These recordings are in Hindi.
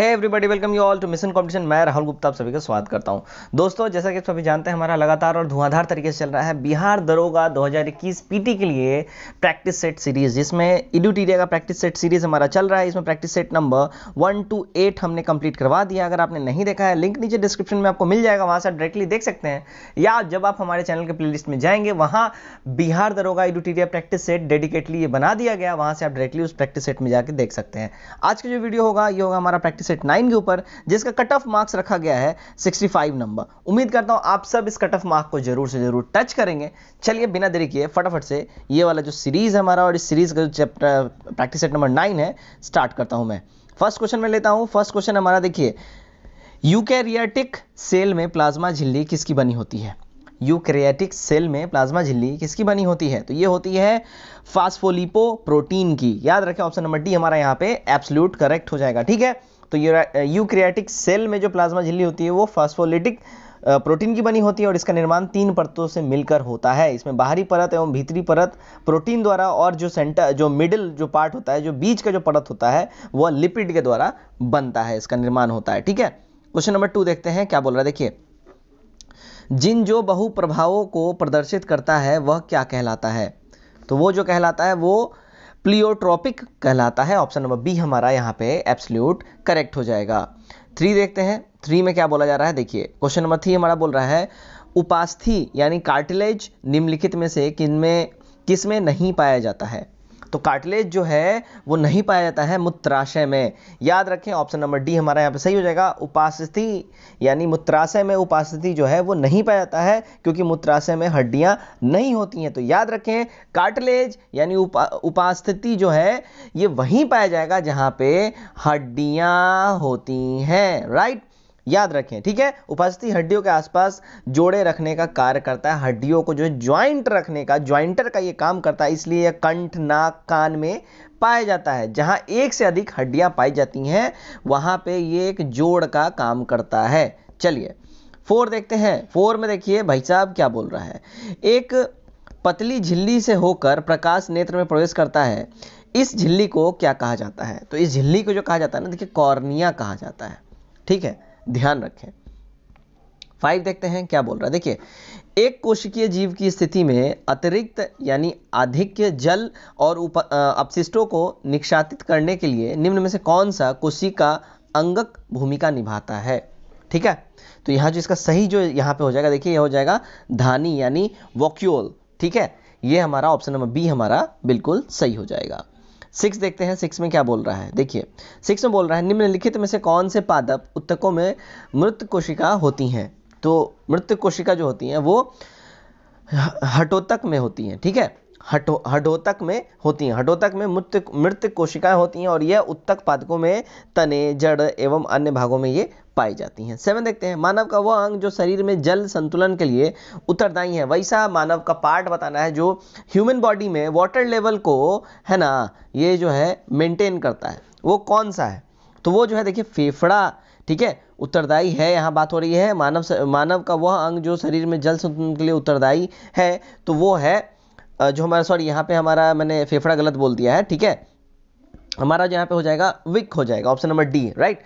है everybody welcome you all to mission competition मैं राहुल गुप्ता आप सभी का स्वागत करता हूं दोस्तों जैसा कि सभी जानते हैं हमारा लगातार और धुआंधार तरीके से चल रहा है बिहार दरोगा 2021 पीटी के लिए प्रैक्टिस सेट सीरीज जिसमें इडुटीरिया का प्रैक्टिस सेट सीरीज हमारा चल रहा है इसमें practice set number one two eight हमने कंप्लीट करवा दिया अगर आपने नहीं देखा है लिंक नीचे डिस्क्रिप्शन में आपको मिल जाएगा वहाँ से डायरेक्टली देख सकते हैं या जब आप हमारे चैनल के प्ले में जाएंगे वहाँ बिहार दरोगा इडुटीरिया प्रैक्टिस सेट डेडिकेटली ये बना दिया गया वहाँ से आप डायरेक्टली उस प्रैक्टिस सेट में जाकर देख सकते हैं आज का जो वीडियो होगा ये होगा हमारा प्रैक्टिस सेट नाइन के ऊपर जिसका कट ऑफ मार्क्स रखा गया है 65 नंबर उम्मीद करता हूँ आप सब इस कट ऑफ मार्क को जरूर से जरूर टच करेंगे चलिए बिना देरी किए फटाफट से ये वाला जो सीरीज है हमारा और इस सीरीज का जो chapter practice set number nine है स्टार्ट करता हूँ मैं फर्स्ट क्वेश्चन में लेता हूँ फर्स्ट क्वेश्चन हमारा देखिए यूकैरियाटिक सेल में प्लाज्मा झिल्ली किसकी बनी होती है यूक्रियाटिक सेल में प्लाज्मा झिल्ली किसकी बनी होती है तो ये होती है फास्फोलिपो प्रोटीन की याद रखें ऑप्शन नंबर डी हमारा यहाँ पे एब्सोल्यूट करेक्ट हो जाएगा ठीक है तो यूक्रियाटिक सेल में जो प्लाज्मा झिल्ली होती है वो फास्फोलिटिक प्रोटीन की बनी होती है और इसका निर्माण तीन परतों से मिलकर होता है इसमें बाहरी परत एवं भीतरी परत प्रोटीन द्वारा और जो सेंटर जो मिडिल जो पार्ट होता है जो बीच का जो परत होता है वह लिपिड के द्वारा बनता है इसका निर्माण होता है ठीक है क्वेश्चन नंबर टू देखते हैं क्या बोल रहा है देखिए जिन जो बहु प्रभावों को प्रदर्शित करता है वह क्या कहलाता है तो वो जो कहलाता है वो प्लियोट्रॉपिक कहलाता है ऑप्शन नंबर बी हमारा यहाँ पे एब्सल्यूट करेक्ट हो जाएगा थ्री देखते हैं थ्री में क्या बोला जा रहा है देखिए क्वेश्चन नंबर थ्री हमारा बोल रहा है उपास्थि यानी कार्टिलेज निम्नलिखित में से किन में किस में नहीं पाया जाता है तो कार्टिलेज जो है वो नहीं पाया जाता है मूत्राशय में याद रखें ऑप्शन नंबर डी हमारा यहाँ पे सही हो जाएगा उपास्थि यानी मूत्राशय में उपास्थि जो है वो नहीं पाया जाता है क्योंकि मूत्राशय में हड्डियाँ नहीं होती हैं तो याद रखें कार्टिलेज यानी उपा उपास्थिति जो है ये वहीं पाया जाएगा जहाँ पे हड्डियाँ होती हैं राइट याद रखें ठीक है उपस्थिति हड्डियों के आसपास जोड़े रखने का कार्य करता है हड्डियों को जो है ज्वाइंट रखने का ज्वाइंटर का ये काम करता है इसलिए यह कंठ नाक कान में पाया जाता है जहां एक से अधिक हड्डियां पाई जाती हैं वहां पे ये एक जोड़ का काम करता है चलिए फोर देखते हैं फोर में देखिए भाई साहब क्या बोल रहा है एक पतली झिल्ली से होकर प्रकाश नेत्र में प्रवेश करता है इस झिल्ली को क्या कहा जाता है तो इस झिल्ली को जो कहा जाता है ना देखिए कॉर्निया कहा जाता है ठीक है ध्यान रखें फाइव देखते हैं क्या बोल रहा है देखिए एक कोशिकीय जीव की स्थिति में अतिरिक्त यानी अधिक जल और अपशिष्टों को निक्षातित करने के लिए निम्न में से कौन सा कोशिका अंगक भूमिका निभाता है ठीक है तो यहाँ जो इसका सही जो यहाँ पे हो जाएगा देखिए यह हो जाएगा धानी यानी वॉक्यूल ठीक है ये हमारा ऑप्शन नंबर बी हमारा बिल्कुल सही हो जाएगा सिक्स देखते हैं सिक्स में क्या बोल रहा है देखिए सिक्स में बोल रहा है निम्नलिखित में से कौन से पादप उत्तकों में मृत कोशिका होती हैं तो मृत कोशिका जो होती हैं वो हटोतक में होती हैं ठीक है हटो हडोतक में होती हैं हडोतक में मृत मृत कोशिकाएं होती हैं और यह उत्तक पादकों में तने जड़ एवं अन्य भागों में ये पाई जाती हैं सेवन देखते हैं मानव का वह अंग जो शरीर में जल संतुलन के लिए उत्तरदायी है वैसा मानव का पार्ट बताना है जो ह्यूमन बॉडी में वाटर लेवल को है ना ये जो है मेंटेन करता है वो कौन सा है तो वो जो है देखिए फेफड़ा ठीक है उत्तरदायी है यहाँ बात हो रही है मानव मानव का वह अंग जो शरीर में जल संतुलन के लिए उत्तरदायी है तो वो है जो हमारा सॉरी यहाँ पे हमारा मैंने फेफड़ा गलत बोल दिया है ठीक है हमारा जो यहाँ पे हो जाएगा विक हो जाएगा ऑप्शन नंबर डी राइट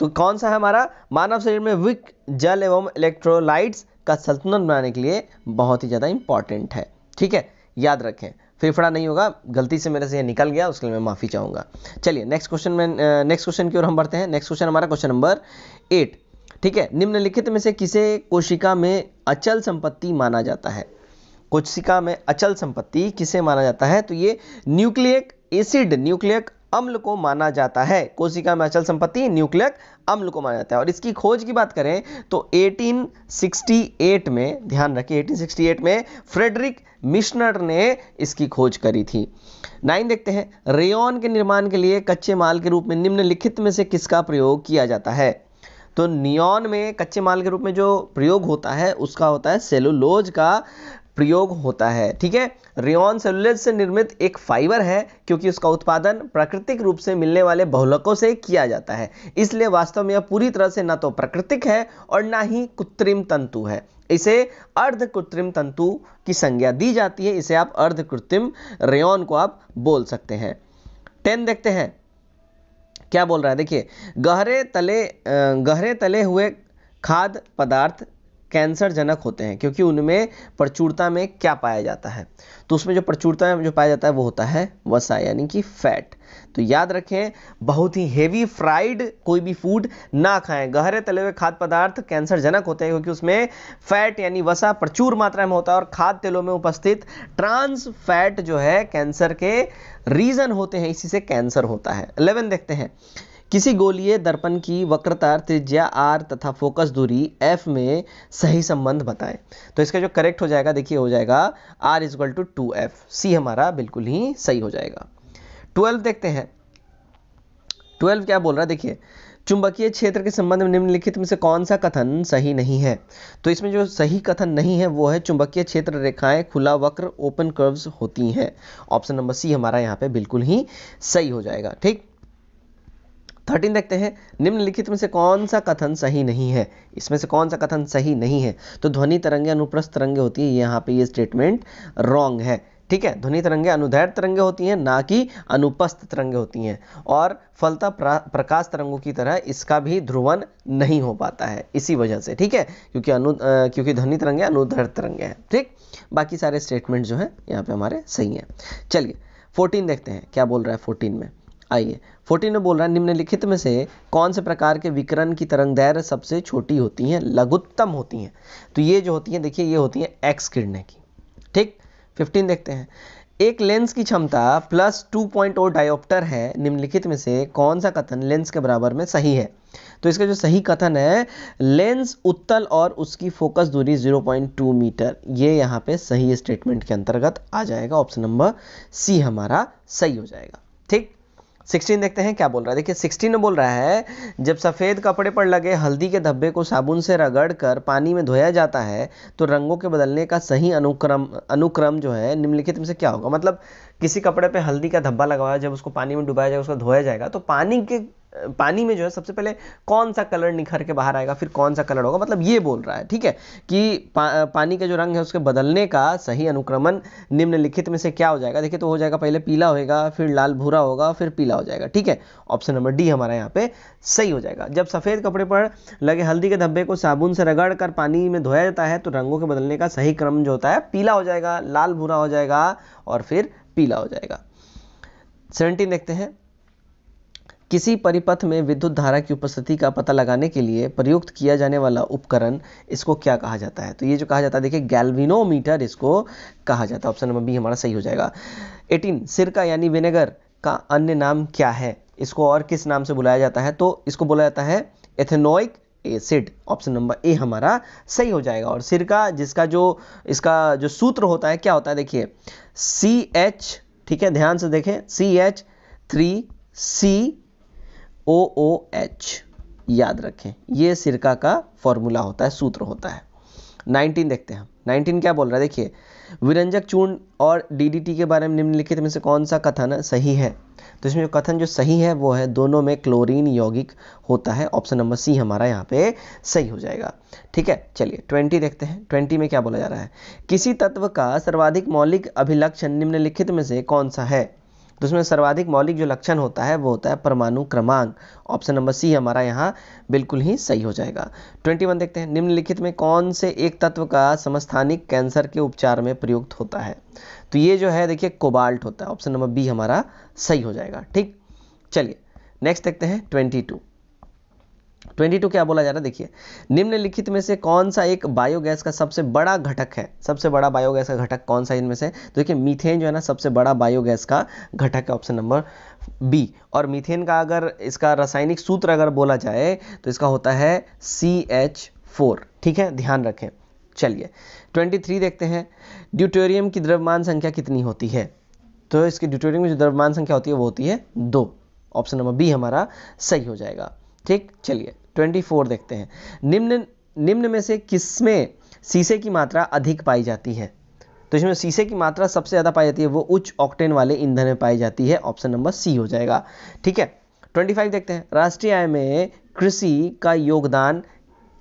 तो कौन सा है हमारा मानव शरीर में विक जल एवं इलेक्ट्रोलाइट्स का संतुलन बनाने के लिए बहुत ही ज़्यादा इंपॉर्टेंट है ठीक है याद रखें फिरफड़ा नहीं होगा गलती से मेरे से ये निकल गया उसके लिए मैं माफ़ी चाहूँगा चलिए नेक्स्ट क्वेश्चन में नेक्स्ट क्वेश्चन की ओर हम बढ़ते हैं नेक्स्ट क्वेश्चन हमारा क्वेश्चन नंबर एट ठीक है निम्नलिखित में से किसे कोशिका में अचल संपत्ति माना जाता है कोशिका में अचल संपत्ति किसे माना जाता है तो ये न्यूक्लियक एसिड न्यूक्लियक अम्ल को माना जाता है कोशिका में अचल संपत्ति न्यूक्लियक अम्ल को माना जाता है और इसकी खोज की बात करें तो 1868 में ध्यान रखिए 1868 में फ्रेडरिक मिशनर ने इसकी खोज करी थी नाइन देखते हैं रेयन के निर्माण के लिए कच्चे माल के रूप में निम्नलिखित में से किसका प्रयोग किया जाता है तो नियॉन में कच्चे माल के रूप में जो प्रयोग होता है उसका होता है सेलुलोज का प्रयोग होता है ठीक है रेन सेलुलेज से निर्मित एक फाइबर है क्योंकि उसका उत्पादन प्राकृतिक रूप से मिलने वाले बहुलकों से किया जाता है इसलिए वास्तव में यह पूरी तरह से ना तो प्राकृतिक है और ना ही कृत्रिम तंतु है इसे अर्ध कृत्रिम तंतु की संज्ञा दी जाती है इसे आप अर्ध कृत्रिम रेन को आप बोल सकते हैं टेन देखते हैं क्या बोल रहा है देखिए गहरे तले गहरे तले हुए खाद्य पदार्थ कैंसर जनक होते हैं क्योंकि उनमें प्रचुरता में क्या पाया जाता है तो उसमें जो प्रचुरता में जो पाया जाता है वो होता है वसा यानी कि फैट तो याद रखें बहुत ही हेवी फ्राइड कोई भी फूड ना खाएं गहरे तले हुए खाद्य पदार्थ कैंसर जनक होते हैं क्योंकि उसमें फैट यानी वसा प्रचुर मात्रा में होता है और खाद्य तेलों में उपस्थित ट्रांस फैट जो है कैंसर के रीजन होते हैं इसी से कैंसर होता है अलेवन देखते हैं किसी गोलीय दर्पण की वक्रता त्रिज्या आर तथा फोकस दूरी एफ में सही संबंध बताएं तो इसका जो करेक्ट हो जाएगा देखिए हो जाएगा R is two two F C हमारा बिल्कुल ही सही हो जाएगा ट्वेल्व देखते हैं ट्वेल्व क्या बोल रहा है देखिए चुंबकीय क्षेत्र के संबंध में निम्नलिखित में से कौन सा कथन सही नहीं है तो इसमें जो सही कथन नहीं है वो है चुंबकीय क्षेत्र रेखाएं खुला वक्र ओपन कर्व्स होती हैं ऑप्शन नंबर सी हमारा यहाँ पे बिल्कुल ही सही हो जाएगा ठीक थर्टीन देखते हैं निम्नलिखित में से कौन सा कथन सही नहीं है इसमें से कौन सा कथन सही नहीं है तो ध्वनि तरंगे अनुप्रस्थ तरंगे होती है यहाँ पे ये स्टेटमेंट रॉन्ग है ठीक है ध्वनि तरंगे अनुदैर्घ तरंगे होती हैं ना कि अनुपस्थ तरंगे होती हैं और फलता प्रकाश तरंगों की तरह इसका भी ध्रुवन नहीं हो पाता है इसी वजह से ठीक है क्योंकि अनु क्योंकि ध्वनि तरंगे अनुदैर्घ तरंगे हैं ठीक बाकी सारे स्टेटमेंट जो हैं यहाँ पे हमारे सही हैं चलिए फोर्टीन देखते हैं क्या बोल रहा है फोर्टीन में आइए फोर्टीन में बोल रहा है निम्नलिखित में से कौन से प्रकार के विकरण की तरंग दैर्य सबसे छोटी होती हैं लघुत्तम होती हैं तो ये जो होती हैं देखिए ये होती हैं एक्स किरणें की ठीक फिफ्टीन देखते हैं एक लेंस की क्षमता प्लस टू पॉइंट डायोप्टर है निम्नलिखित में से कौन सा कथन लेंस के बराबर में सही है तो इसका जो सही कथन है लेंस उत्तल और उसकी फोकस दूरी 0.2 मीटर ये यहाँ पे सही स्टेटमेंट के अंतर्गत आ जाएगा ऑप्शन नंबर सी हमारा सही हो जाएगा ठीक सिक्सटीन देखते हैं क्या बोल रहा है देखिए सिक्सटीन में बोल रहा है जब सफ़ेद कपड़े पर लगे हल्दी के धब्बे को साबुन से रगड़ कर पानी में धोया जाता है तो रंगों के बदलने का सही अनुक्रम अनुक्रम जो है निम्नलिखित में से क्या होगा मतलब किसी कपड़े पे हल्दी का धब्बा लगाया जब उसको पानी में डुबाया जाएगा उसको धोया जाएगा तो पानी के पानी में जो है सबसे पहले कौन सा कलर निखर के बाहर आएगा फिर कौन सा कलर होगा मतलब ये बोल रहा है ठीक है कि पा, पानी का जो रंग है उसके बदलने का सही अनुक्रमण निम्नलिखित में से क्या हो जाएगा देखिए तो हो जाएगा पहले पीला होएगा फिर लाल भूरा होगा फिर पीला हो जाएगा ठीक है ऑप्शन नंबर डी हमारा यहाँ पे सही हो जाएगा जब सफ़ेद कपड़े पर लगे हल्दी के धब्बे को साबुन से रगड़ कर पानी में धोया जाता है तो रंगों के बदलने का सही क्रम जो होता है पीला हो जाएगा लाल भूरा हो जाएगा और फिर पीला हो जाएगा सेवनटीन देखते हैं किसी परिपथ में विद्युत धारा की उपस्थिति का पता लगाने के लिए प्रयुक्त किया जाने वाला उपकरण इसको क्या कहा जाता है तो ये जो कहा जाता है देखिए गैल्विनोमीटर इसको कहा जाता है ऑप्शन नंबर बी हमारा सही हो जाएगा एटीन सिरका यानी विनेगर का अन्य नाम क्या है इसको और किस नाम से बुलाया जाता है तो इसको बोला जाता है ethanoic acid option number A हमारा सही हो जाएगा और सिरका जिसका जो इसका जो सूत्र होता है क्या होता है देखिए सी एच ठीक है ध्यान से देखें C H three C O O H याद रखें ये सिरका का फॉर्मूला होता है सूत्र होता है 19 देखते हैं 19 क्या बोल रहा है देखिए विरंजक चूर्ण और डीडीटी के बारे में निम्नलिखित में से कौन सा कथन सही है तो इसमें जो कथन जो सही है वो है दोनों में क्लोरीन यौगिक होता है ऑप्शन नंबर सी हमारा यहाँ पे सही हो जाएगा ठीक है चलिए ट्वेंटी देखते हैं ट्वेंटी में क्या बोला जा रहा है किसी तत्व का सर्वाधिक मौलिक अभिलक्षण निम्नलिखित में से कौन सा है तो इसमें सर्वाधिक मौलिक जो लक्षण होता है वो होता है परमाणु क्रमांक ऑप्शन नंबर सी हमारा यहाँ बिल्कुल ही सही हो जाएगा ट्वेंटी वन देखते हैं निम्नलिखित में कौन से एक तत्व का समस्थानिक कैंसर के उपचार में प्रयुक्त होता है तो ये जो है देखिए कोबाल्ट होता है ऑप्शन नंबर बी हमारा सही हो जाएगा ठीक चलिए नेक्स्ट देखते हैं ट्वेंटी टू 22 क्या बोला जा रहा है देखिए निम्नलिखित में से कौन सा एक बायोगैस का सबसे बड़ा घटक है सबसे बड़ा बायोगैस का घटक कौन सा इनमें से तो देखिए मीथेन जो है ना सबसे बड़ा बायोगैस का घटक है ऑप्शन नंबर बी और मीथेन का अगर इसका रासायनिक सूत्र अगर बोला जाए तो इसका होता है सी एच फोर ठीक है ध्यान रखें चलिए थ्री देखते हैं ड्यूटोरियम की द्रव्यमान संख्या कितनी होती है तो इसके ड्यूटोरियम की जो द्रव्यमान संख्या होती है वो होती है दो ऑप्शन नंबर बी हमारा सही हो जाएगा ठीक चलिए 24 देखते हैं निम्न निम्न में से किसमें शीशे की मात्रा अधिक पाई जाती है तो इसमें शीशे की मात्रा सबसे ज़्यादा पाई जाती है वो उच्च ऑक्टेन वाले ईंधन में पाई जाती है ऑप्शन नंबर सी हो जाएगा ठीक है 25 देखते हैं राष्ट्रीय आय में कृषि का योगदान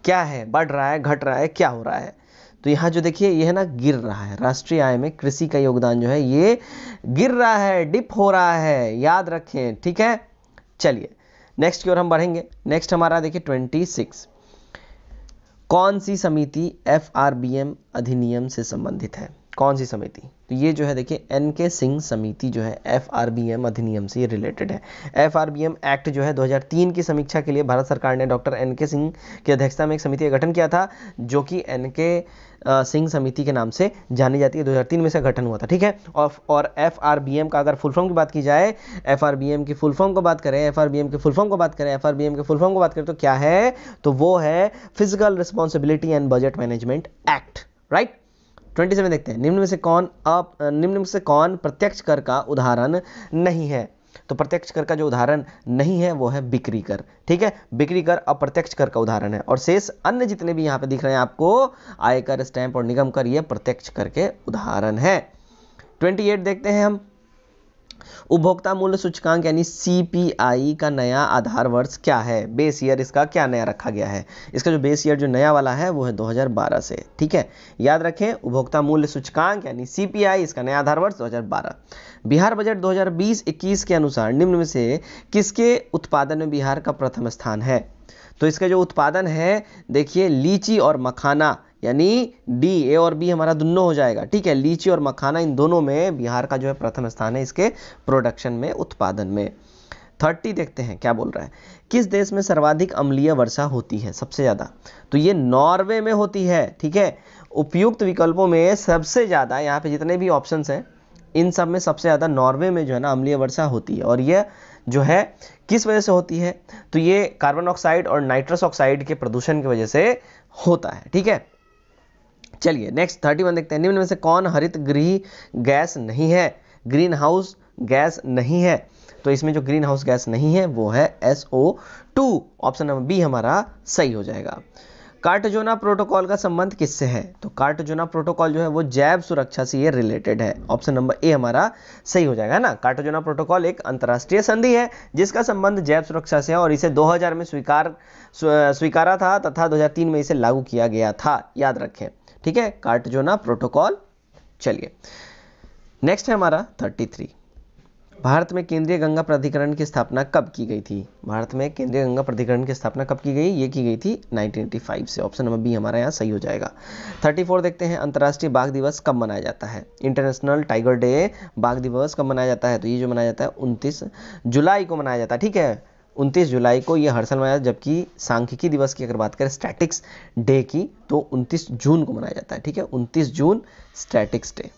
क्या है बढ़ रहा है घट रहा है क्या हो रहा है तो यहाँ जो देखिए यह है ना गिर रहा है राष्ट्रीय आय में कृषि का योगदान जो है ये गिर रहा है डिप हो रहा है याद रखें ठीक है चलिए नेक्स्ट की ओर हम बढ़ेंगे नेक्स्ट हमारा देखिए ट्वेंटी सिक्स कौन सी समिति एफ अधिनियम से संबंधित है कौन सी समिति तो ये जो है देखिए एन के सिंह समिति जो है एफ आर बी एम अधिनियम से रिलेटेड है F R B M act जो है 2003 की समीक्षा के लिए भारत सरकार ने डॉक्टर एन के सिंह की अध्यक्षता में एक समिति का गठन किया था जो कि एन के सिंह समिति के नाम से जानी जाती है 2003 में से गठन हुआ था ठीक है और एफ आर बी एम का अगर फुल फॉर्म की बात की जाए एफ आर बी एम की फुल फॉर्म को बात करें एफ आर बी एम के फुल फॉर्म को बात करें एफ आर बी एम के फुल फॉर्म को बात करें तो क्या है तो वो है physical responsibility and budget management act right twenty seven देखते हैं निम्न में से कौन अप निम्न में से कौन प्रत्यक्ष कर का उदाहरण नहीं है तो प्रत्यक्ष कर का जो उदाहरण नहीं है वो है बिक्री कर ठीक है बिक्री कर अप्रत्यक्ष कर का उदाहरण है और शेष अन्य जितने भी यहाँ पे दिख रहे हैं आपको आयकर स्टैंप और निगम कर ये प्रत्यक्ष कर के उदाहरण है ट्वेंटी एट देखते हैं हम उपभोक्ता मूल्य सूचकांक यानी सी का नया आधार वर्ष क्या है बेस ईयर इसका क्या नया रखा गया है इसका जो बेस ईयर जो नया वाला है वो है 2012 से ठीक है याद रखें उपभोक्ता मूल्य सूचकांक यानी सी इसका नया आधार वर्ष 2012 बिहार बजट 2020-21 के अनुसार निम्न में से किसके उत्पादन में बिहार का प्रथम स्थान है तो इसका जो उत्पादन है देखिए लीची और मखाना यानी डी ए और बी हमारा दोनों हो जाएगा ठीक है लीची और मखाना इन दोनों में बिहार का जो है प्रथम स्थान है इसके प्रोडक्शन में उत्पादन में थर्टी देखते हैं क्या बोल रहा है किस देश में सर्वाधिक अम्लीय वर्षा होती है सबसे ज़्यादा तो ये नॉर्वे में होती है ठीक है उपयुक्त विकल्पों में सबसे ज़्यादा यहाँ पे जितने भी ऑप्शन हैं इन सब में सबसे ज़्यादा नॉर्वे में जो है ना अम्लीय वर्षा होती है और यह जो है किस वजह से होती है तो ये कार्बन ऑक्साइड और नाइट्रस ऑक्साइड के प्रदूषण की वजह से होता है ठीक है चलिए नेक्स्ट थर्टी वन देखते हैं निम्न में से कौन हरित गृह गैस नहीं है ग्रीन हाउस गैस नहीं है तो इसमें जो ग्रीन हाउस गैस नहीं है वो है S O two option number B हमारा सही हो जाएगा कार्टजोना प्रोटोकॉल का संबंध किससे है तो कार्टजोना प्रोटोकॉल जो है वो जैव सुरक्षा से ये रिलेटेड है ऑप्शन नंबर ए हमारा सही हो जाएगा है ना कार्टजोना प्रोटोकॉल एक अंतर्राष्ट्रीय संधि है जिसका संबंध जैव सुरक्षा से है और इसे 2000 में स्वीकार स्वीकारा था तथा 2003 में इसे लागू किया गया था याद रखें ठीक है कार्टजोना प्रोटोकॉल चलिए नेक्स्ट है हमारा 33 भारत में केंद्रीय गंगा प्राधिकरण की स्थापना कब की गई थी भारत में केंद्रीय गंगा प्राधिकरण की स्थापना कब की गई ये की गई थी 1985 से ऑप्शन नंबर बी हमारा यहाँ सही हो जाएगा 34 देखते हैं अंतर्राष्ट्रीय बाघ दिवस कब मनाया जाता है इंटरनेशनल टाइगर डे बाघ दिवस कब मनाया जाता है तो ये जो मनाया जाता है उनतीस जुलाई को मनाया जाता है ठीक है उनतीस जुलाई को ये हर साल मनाया जबकि सांख्यिकी दिवस की अगर बात करें स्टैटिक्स डे की तो उनतीस जून को मनाया जाता है ठीक है उनतीस जून स्टैटिक्स डे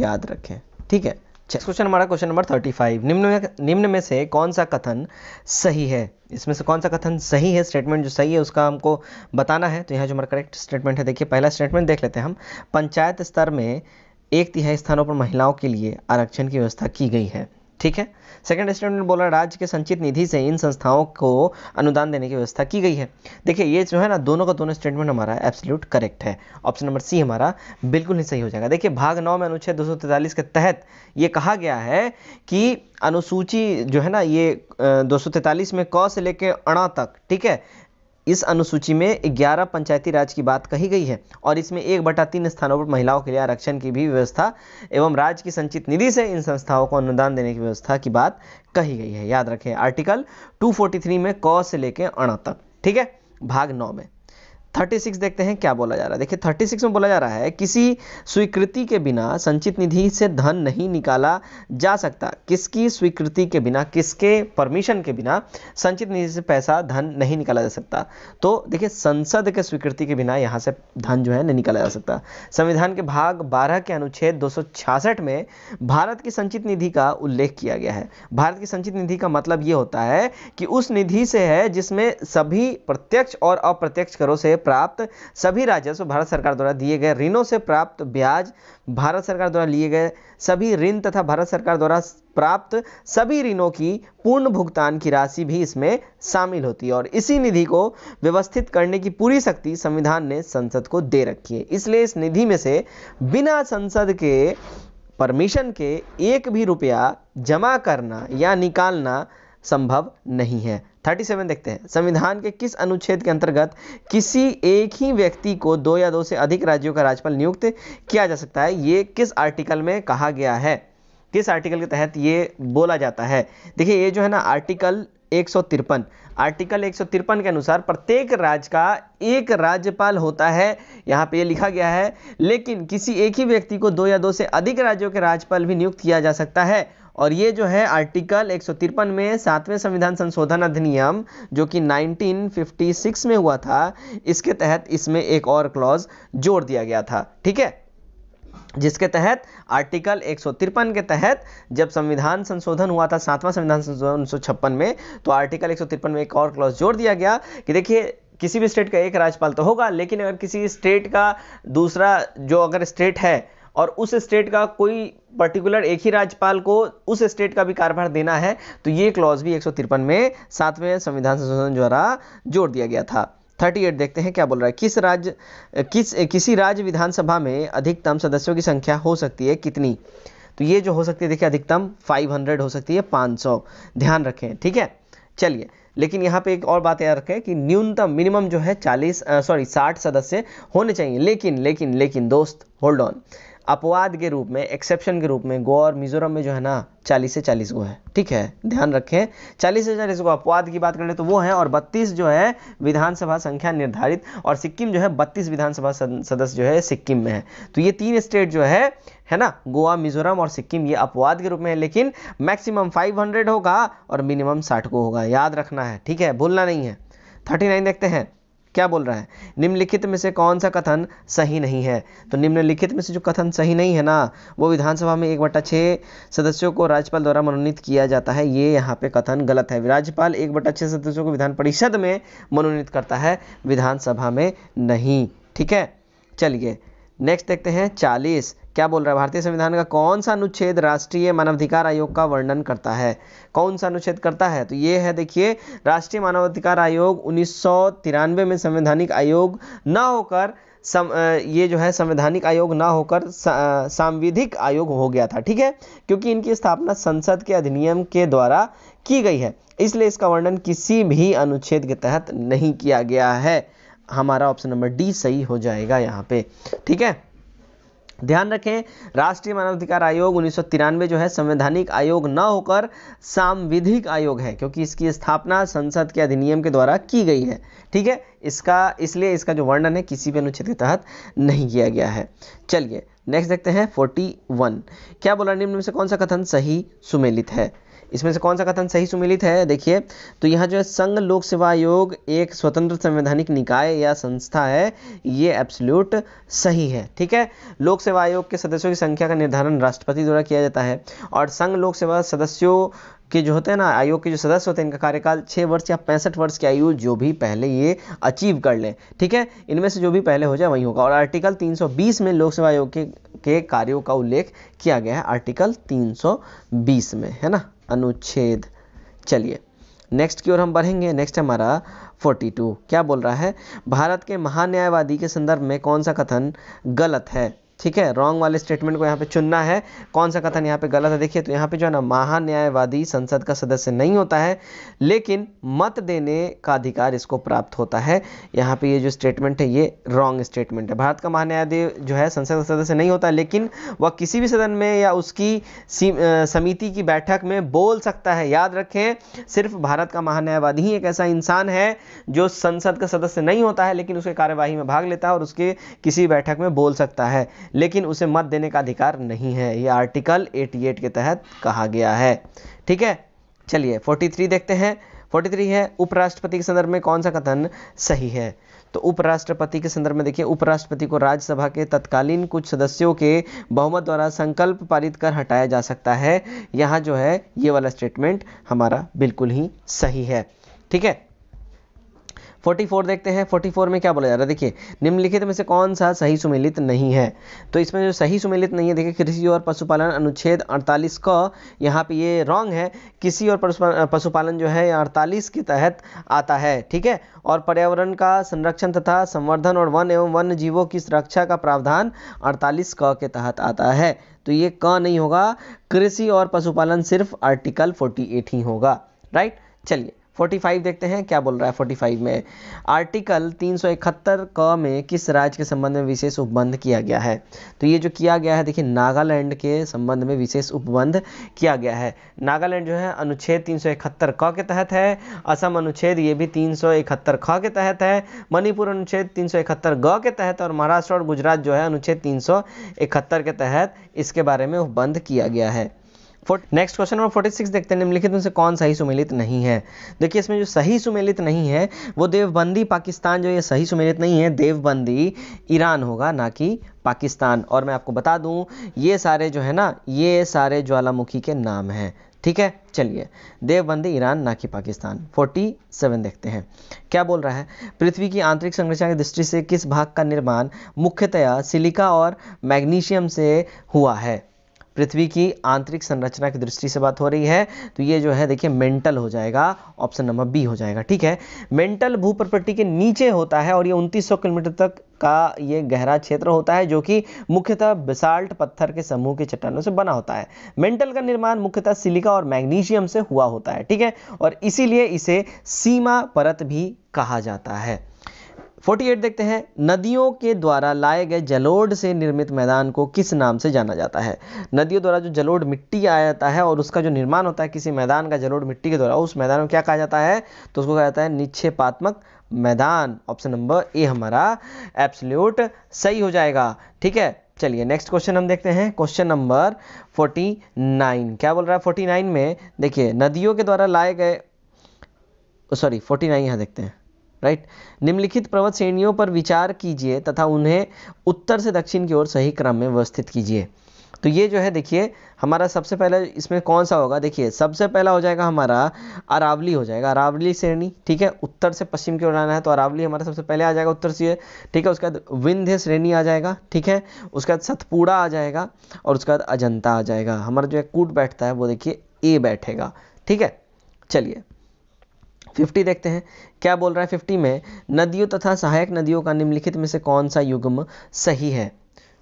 याद रखें ठीक है क्वेश्चन हमारा क्वेश्चन नंबर थर्टी फाइव निम्न निम्न में से कौन सा कथन सही है इसमें से कौन सा कथन सही है स्टेटमेंट जो सही है उसका हमको बताना है तो यहाँ जो हमारा करेक्ट स्टेटमेंट है देखिए पहला स्टेटमेंट देख लेते हैं हम पंचायत स्तर में एक तिहाई स्थानों पर महिलाओं के लिए आरक्षण की व्यवस्था की गई है ठीक है सेकंड स्टेटमेंट बोला राज्य के संचित निधि से इन संस्थाओं को अनुदान देने की व्यवस्था की गई है देखिए ये जो है ना दोनों का दोनों स्टेटमेंट हमारा एब्सोल्यूट करेक्ट है ऑप्शन नंबर सी हमारा बिल्कुल ही सही हो जाएगा देखिए भाग नौ में अनुच्छेद दो के तहत ये कहा गया है कि अनुसूची जो है ना ये दो में क से लेकर अणा तक ठीक है इस अनुसूची में 11 पंचायती राज की बात कही गई है और इसमें एक बटा तीन स्थानों पर महिलाओं के लिए आरक्षण की भी व्यवस्था एवं राज्य की संचित निधि से इन संस्थाओं को अनुदान देने की व्यवस्था की बात कही गई है याद रखें आर्टिकल 243 में क से लेकर अण तक ठीक है भाग नौ में 36 देखते हैं क्या बोला जा रहा है देखिए 36 में बोला जा रहा है किसी स्वीकृति के बिना संचित निधि से धन नहीं निकाला जा सकता किसकी स्वीकृति के बिना किसके परमिशन के बिना संचित निधि से पैसा धन नहीं निकाला जा सकता तो देखिए संसद के स्वीकृति के बिना यहाँ से धन जो है नहीं निकाला जा सकता संविधान के भाग बारह के अनुच्छेद दो में भारत की संचित निधि का उल्लेख किया गया है भारत की संचित निधि का मतलब ये होता है कि उस निधि से है जिसमें सभी प्रत्यक्ष और अप्रत्यक्ष करों से प्राप्त सभी राजस्व भारत सरकार द्वारा दिए गए ऋणों से प्राप्त ब्याज भारत सरकार द्वारा लिए गए सभी ऋण तथा भारत सरकार द्वारा प्राप्त सभी ऋणों की पूर्ण भुगतान की राशि भी इसमें शामिल होती है और इसी निधि को व्यवस्थित करने की पूरी शक्ति संविधान ने संसद को दे रखी है इसलिए इस निधि में से बिना संसद के परमिशन के एक भी रुपया जमा करना या निकालना संभव नहीं है 37 देखते हैं संविधान के किस अनुच्छेद के अंतर्गत किसी एक ही व्यक्ति को दो या दो से अधिक राज्यों का राज्यपाल नियुक्त किया जा सकता है ये किस आर्टिकल में कहा गया है किस आर्टिकल के तहत ये बोला जाता है देखिए ये जो है ना आर्टिकल एक आर्टिकल एक के अनुसार प्रत्येक राज्य का एक राज्यपाल होता है यहाँ पे ये लिखा गया है लेकिन किसी एक ही व्यक्ति को दो या दो से अधिक राज्यों के राज्यपाल भी नियुक्त किया जा सकता है और ये जो है आर्टिकल एक में सातवें संविधान संशोधन अधिनियम जो कि 1956 में हुआ था इसके तहत इसमें एक और क्लॉज जोड़ दिया गया था ठीक है जिसके तहत आर्टिकल एक के तहत जब संविधान संशोधन हुआ था सातवां संविधान संशोधन उन्नीस में तो आर्टिकल एक में एक और क्लॉज जोड़ दिया गया कि देखिए किसी भी स्टेट का एक राज्यपाल तो होगा लेकिन अगर किसी स्टेट का दूसरा जो अगर स्टेट है और उस स्टेट का कोई पर्टिकुलर एक ही राज्यपाल को उस स्टेट का भी कार्यभार देना है तो ये क्लॉज भी एक में सातवें संविधान संशोधन द्वारा जोड़ दिया गया था 38 देखते हैं क्या बोल रहा है किस राज्य किस किसी राज्य विधानसभा में अधिकतम सदस्यों की संख्या हो सकती है कितनी तो ये जो हो सकती है देखिए अधिकतम 500 हो सकती है 500 ध्यान रखें ठीक है चलिए लेकिन यहाँ पे एक और बात याद रखें कि न्यूनतम मिनिमम जो है 40 सॉरी 60 सदस्य होने चाहिए लेकिन लेकिन लेकिन दोस्त होल्ड ऑन अपवाद के रूप में एक्सेप्शन के रूप में गोवा और मिजोरम में जो है ना चालीस से चालीस गो है ठीक है ध्यान रखें चालीस से चालीस गो अपवाद की बात करें तो वो है और बत्तीस जो है विधानसभा संख्या निर्धारित और सिक्किम जो है बत्तीस विधानसभा सदस्य जो है सिक्किम में है तो ये तीन स्टेट जो है है ना गोवा मिजोरम और सिक्किम ये अपवाद के रूप में है लेकिन मैक्सिमम फाइव होगा और मिनिमम साठ गो होगा याद रखना है ठीक है भूलना नहीं है थर्टी देखते हैं क्या बोल रहा है निम्नलिखित में से कौन सा कथन सही नहीं है तो निम्नलिखित में से जो कथन सही नहीं है ना वो विधानसभा में एक बटा छः सदस्यों को राज्यपाल द्वारा मनोनीत किया जाता है ये यहाँ पे कथन गलत है राज्यपाल एक बटा छः सदस्यों को विधान परिषद में मनोनीत करता है विधानसभा में नहीं ठीक है चलिए नेक्स्ट देखते हैं चालीस क्या बोल रहा है भारतीय संविधान का कौन सा अनुच्छेद राष्ट्रीय मानवाधिकार आयोग का वर्णन करता है कौन सा अनुच्छेद करता है तो ये है देखिए राष्ट्रीय मानवाधिकार आयोग उन्नीस में संवैधानिक आयोग न होकर सम ये जो है संवैधानिक आयोग ना होकर सांविधिक आयोग हो गया था ठीक है क्योंकि इनकी स्थापना संसद के अधिनियम के द्वारा की गई है इसलिए इसका वर्णन किसी भी अनुच्छेद के तहत नहीं किया गया है हमारा ऑप्शन नंबर डी सही हो जाएगा यहाँ पे ठीक है ध्यान रखें राष्ट्रीय मानवाधिकार आयोग उन्नीस जो है संवैधानिक आयोग न होकर सांविधिक आयोग है क्योंकि इसकी स्थापना संसद के अधिनियम के द्वारा की गई है ठीक है इसका इसलिए इसका जो वर्णन है किसी भी अनुच्छेद के तहत नहीं किया गया है चलिए नेक्स्ट देखते हैं 41 क्या बोला निम्न में से कौन सा कथन सही सुमेलित है इसमें से कौन सा कथन सही सुमिलित है देखिए तो यहाँ जो है संघ लोक सेवा आयोग एक स्वतंत्र संवैधानिक निकाय या संस्था है ये एब्सोल्यूट सही है ठीक है लोक सेवा आयोग के सदस्यों की संख्या का निर्धारण राष्ट्रपति द्वारा किया जाता है और संघ लोक सेवा सदस्यों के जो होते हैं ना आयोग के जो सदस्य होते हैं इनका कार्यकाल छः वर्ष या पैंसठ वर्ष की आयु जो भी पहले ये अचीव कर लें ठीक है इनमें से जो भी पहले हो जाए वही होगा और आर्टिकल 320 में लोक सेवा आयोग के, के कार्यों का उल्लेख किया गया है आर्टिकल 320 में है ना अनुच्छेद चलिए नेक्स्ट की ओर हम बढ़ेंगे नेक्स्ट हमारा 42 क्या बोल रहा है भारत के महान्यायवादी के संदर्भ में कौन सा कथन गलत है ठीक है रॉन्ग वाले स्टेटमेंट को यहाँ पे चुनना है कौन सा कथन यहाँ पे गलत है देखिए तो यहाँ पे जो है ना महान्यायवादी संसद का सदस्य नहीं होता है लेकिन मत देने का अधिकार इसको प्राप्त होता है यहाँ पे ये जो स्टेटमेंट है ये रॉन्ग स्टेटमेंट है भारत का महान्यायाधीश जो है संसद का सदस्य नहीं होता लेकिन वह किसी भी सदन में या उसकी समिति की बैठक में बोल सकता है याद रखें सिर्फ भारत का महान्यायवादी ही एक ऐसा इंसान है जो संसद का सदस्य नहीं होता है लेकिन उसके कार्यवाही में भाग लेता है और उसके किसी बैठक में बोल सकता है लेकिन उसे मत देने का अधिकार नहीं है ये आर्टिकल 88 के तहत कहा गया है ठीक है चलिए 43 देखते हैं 43 है उपराष्ट्रपति के संदर्भ में कौन सा कथन सही है तो उपराष्ट्रपति के संदर्भ में देखिए उपराष्ट्रपति को राज्यसभा के तत्कालीन कुछ सदस्यों के बहुमत द्वारा संकल्प पारित कर हटाया जा सकता है यहां जो है ये वाला स्टेटमेंट हमारा बिल्कुल ही सही है ठीक है 44 देखते हैं 44 में क्या बोला जा रहा है देखिए निम्नलिखित में से कौन सा सही सुमेलित नहीं है तो इसमें जो सही सुमेलित नहीं है देखिए कृषि और पशुपालन अनुच्छेद 48 का यहाँ पे ये रॉन्ग है कृषि और पशुपालन जो है अड़तालीस के तहत आता है ठीक है और पर्यावरण का संरक्षण तथा संवर्धन और वन एवं वन्य जीवों की सुरक्षा का प्रावधान अड़तालीस क के तहत आता है तो ये क नहीं होगा कृषि और पशुपालन सिर्फ आर्टिकल एट ही होगा राइट चलिए 45 देखते हैं क्या बोल रहा है 45 में आर्टिकल 371 क में किस राज्य के संबंध में विशेष उपबंध किया गया है तो ये जो किया गया है देखिए नागालैंड के संबंध में विशेष उपबंध किया गया है नागालैंड जो है अनुच्छेद 371 क के तहत है असम अनुच्छेद ये भी 371 ख के तहत है मणिपुर अनुच्छेद 371 ग के तहत और महाराष्ट्र और गुजरात जो है अनुच्छेद तीन के तहत इसके बारे में उपबंध किया गया है नेक्स्ट क्वेश्चन नंबर 46 देखते हैं निम्नलिखित में से कौन सही सुमेलित नहीं है देखिए इसमें जो सही सुमेलित नहीं है वो देवबंदी पाकिस्तान जो ये सही सुमेलित नहीं है देवबंदी ईरान होगा ना कि पाकिस्तान और मैं आपको बता दूं ये सारे जो है ना ये सारे ज्वालामुखी के नाम हैं ठीक है चलिए देवबंदी ईरान ना कि पाकिस्तान 47 देखते हैं क्या बोल रहा है पृथ्वी की आंतरिक संरचना की दृष्टि से किस भाग का निर्माण मुख्यतया सिलिका और मैग्नीशियम से हुआ है पृथ्वी की आंतरिक संरचना की दृष्टि से बात हो रही है तो ये जो है देखिए मेंटल हो जाएगा ऑप्शन नंबर बी हो जाएगा ठीक है मेंटल भूप्रपट्टी के नीचे होता है और ये उनतीस किलोमीटर तक का ये गहरा क्षेत्र होता है जो कि मुख्यतः बिसाल्ट पत्थर के समूह के चट्टानों से बना होता है मेंटल का निर्माण मुख्यतः सिलिका और मैग्नीशियम से हुआ होता है ठीक है और इसीलिए इसे सीमा परत भी कहा जाता है 48 देखते हैं नदियों के द्वारा लाए गए जलोड से निर्मित मैदान को किस नाम से जाना जाता है नदियों द्वारा जो जलोड मिट्टी आया जाता है और उसका जो निर्माण होता है किसी मैदान का जलोड मिट्टी के द्वारा उस मैदान को क्या कहा जाता है तो उसको कहा जाता है निक्षेपात्मक मैदान ऑप्शन नंबर ए हमारा एब्सल्यूट सही हो जाएगा ठीक है चलिए नेक्स्ट क्वेश्चन हम देखते हैं क्वेश्चन नंबर 49 क्या बोल रहा है 49 में देखिए नदियों के द्वारा लाए गए सॉरी 49 यहाँ देखते हैं राइट निम्नलिखित पर्वत श्रेणियों पर विचार कीजिए तथा उन्हें उत्तर से दक्षिण की ओर सही क्रम में व्यवस्थित कीजिए तो ये जो है देखिए हमारा सबसे पहला इसमें कौन सा होगा देखिए सबसे पहला हो जाएगा हमारा अरावली हो जाएगा अरावली श्रेणी ठीक है उत्तर से पश्चिम की ओर आना है तो अरावली हमारा सबसे पहले आ जाएगा उत्तर से ठीक है उसके बाद विंध्य श्रेणी आ जाएगा ठीक है उसके बाद सतपुड़ा आ जाएगा और उसके बाद अजंता आ जाएगा हमारा जो है कूट बैठता है वो देखिए ए बैठेगा ठीक है चलिए फिफ्टी देखते हैं क्या बोल रहा है फिफ्टी में नदियों तथा सहायक नदियों का निम्नलिखित में से कौन सा युग्म सही है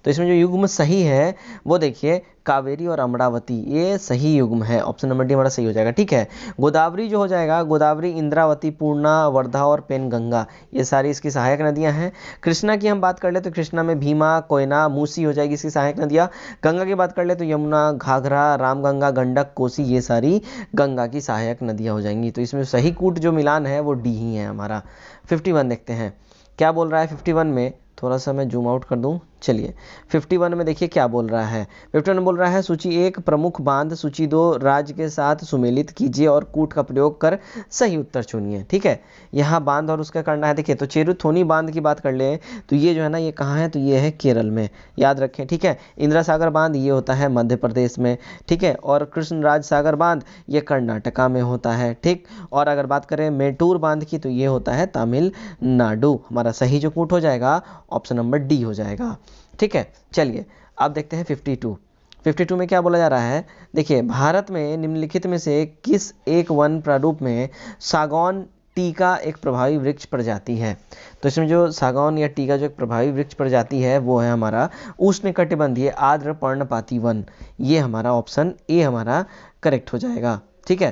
तो इसमें जो युग्म सही है वो देखिए कावेरी और अमरावती ये सही युग्म है ऑप्शन नंबर डी हमारा सही हो जाएगा ठीक है गोदावरी जो हो जाएगा गोदावरी इंद्रावती पूर्णा वर्धा और पेन गंगा ये सारी इसकी सहायक नदियां हैं कृष्णा की हम बात कर ले तो कृष्णा में भीमा कोयना मूसी हो जाएगी इसकी सहायक नदियाँ गंगा की बात कर ले तो यमुना घाघरा रामगंगा गंडक कोसी ये सारी गंगा की सहायक नदियाँ हो जाएंगी तो इसमें सही कूट जो मिलान है वो डी ही है हमारा फिफ्टी देखते हैं क्या बोल रहा है फिफ्टी में थोड़ा सा मैं जूम आउट कर दूँ चलिए 51 में देखिए क्या बोल रहा है 51 बोल रहा है सूची एक प्रमुख बांध सूची दो राज्य के साथ सुमेलित कीजिए और कूट का प्रयोग कर सही उत्तर चुनिए ठीक है यहाँ बांध और उसका करना है देखिए तो चेरुथोनी बांध की बात कर ले तो ये जो है ना ये कहाँ है तो ये है केरल में याद रखें ठीक है इंदिरा सागर बांध ये होता है मध्य प्रदेश में ठीक है और कृष्ण राज सागर बांध ये कर्नाटका में होता है ठीक और अगर बात करें मेटूर बांध की तो ये होता है तमिलनाडु हमारा सही जो कूट हो जाएगा ऑप्शन नंबर डी हो जाएगा ठीक है चलिए अब देखते हैं फिफ्टी टू फिफ्टी टू में क्या बोला जा रहा है देखिए भारत में निम्नलिखित में से किस एक वन प्रारूप में सागौन टीका एक प्रभावी वृक्ष प्रजाति है तो इसमें जो सागौन या टीका जो एक प्रभावी वृक्ष प्रजाति है वो है हमारा उष्ण कटिबंधीय आर्द्र पर्णपाती वन ये हमारा ऑप्शन ए हमारा करेक्ट हो जाएगा ठीक है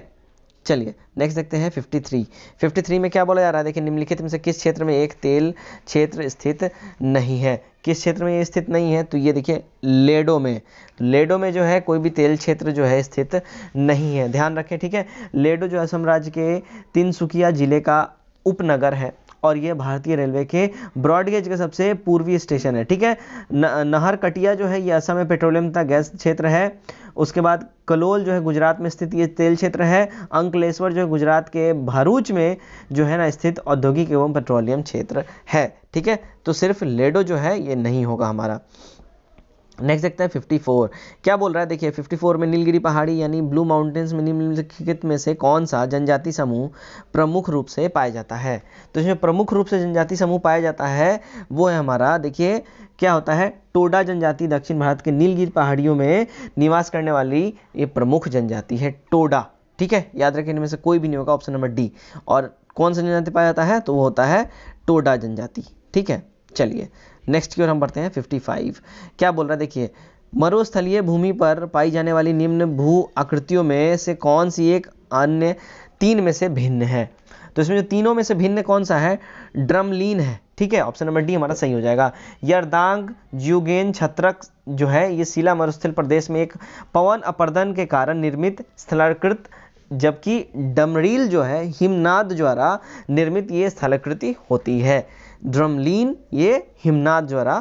चलिए नेक्स्ट देखते हैं 53 53 में क्या बोला जा रहा है देखिए निम्नलिखित में से किस क्षेत्र में एक तेल क्षेत्र स्थित नहीं है किस क्षेत्र में ये स्थित नहीं है तो ये देखिए लेडो में लेडो में जो है कोई भी तेल क्षेत्र जो है स्थित नहीं है ध्यान रखें ठीक है लेडो जो असम राज्य के तीनसुकिया जिले का उपनगर है और ये भारतीय रेलवे के ब्रॉडगेज का सबसे पूर्वी स्टेशन है ठीक है नहर कटिया जो है ये असम में पेट्रोलियम तथा गैस क्षेत्र है उसके बाद कलोल जो है गुजरात में स्थित ये तेल क्षेत्र है अंकलेश्वर जो है गुजरात के भरूच में जो है ना स्थित औद्योगिक एवं पेट्रोलियम क्षेत्र है ठीक है तो सिर्फ लेडो जो है ये नहीं होगा हमारा नेक्स्ट देखते हैं 54 क्या बोल रहा है देखिए 54 में नीलगिरी पहाड़ी यानी ब्लू माउंटेन्स में निम्नलिखित में से कौन सा जनजाति समूह प्रमुख रूप से पाया जाता है तो इसमें प्रमुख रूप से जनजाति समूह पाया जाता है वो है हमारा देखिए क्या होता है टोडा जनजाति दक्षिण भारत के नीलगिरी पहाड़ियों में निवास करने वाली ये प्रमुख जनजाति है टोडा ठीक है याद रखें इनमें से कोई भी नहीं होगा ऑप्शन नंबर डी और कौन सा जनजाति पाया जाता है तो वो होता है टोडा जनजाति ठीक है चलिए नेक्स्ट की ओर हम बढ़ते हैं 55 क्या बोल रहा है देखिए मरुस्थलीय भूमि पर पाई जाने वाली निम्न भू आकृतियों में से कौन सी एक अन्य तीन में से भिन्न है तो इसमें जो तीनों में से भिन्न कौन सा है ड्रमलीन है ठीक है ऑप्शन नंबर डी हमारा सही हो जाएगा यरदांग जुगेन छत्रक जो है ये शिला मरुस्थल प्रदेश में एक पवन अपर्दन के कारण निर्मित स्थलाकृत जबकि डमरील जो है हिमनाद द्वारा निर्मित ये स्थलाकृति होती है ड्रमलीन ये हिमनाथ द्वारा